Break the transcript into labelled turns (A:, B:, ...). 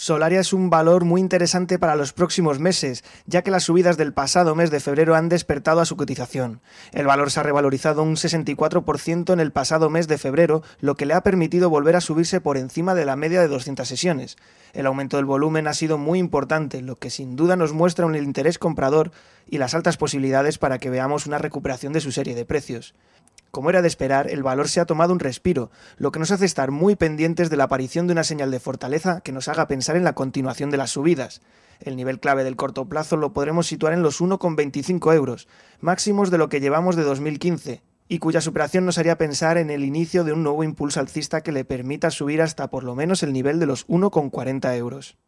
A: Solaria es un valor muy interesante para los próximos meses, ya que las subidas del pasado mes de febrero han despertado a su cotización. El valor se ha revalorizado un 64% en el pasado mes de febrero, lo que le ha permitido volver a subirse por encima de la media de 200 sesiones. El aumento del volumen ha sido muy importante, lo que sin duda nos muestra un interés comprador y las altas posibilidades para que veamos una recuperación de su serie de precios. Como era de esperar, el valor se ha tomado un respiro, lo que nos hace estar muy pendientes de la aparición de una señal de fortaleza que nos haga pensar en la continuación de las subidas. El nivel clave del corto plazo lo podremos situar en los 1,25 euros, máximos de lo que llevamos de 2015, y cuya superación nos haría pensar en el inicio de un nuevo impulso alcista que le permita subir hasta por lo menos el nivel de los 1,40 euros.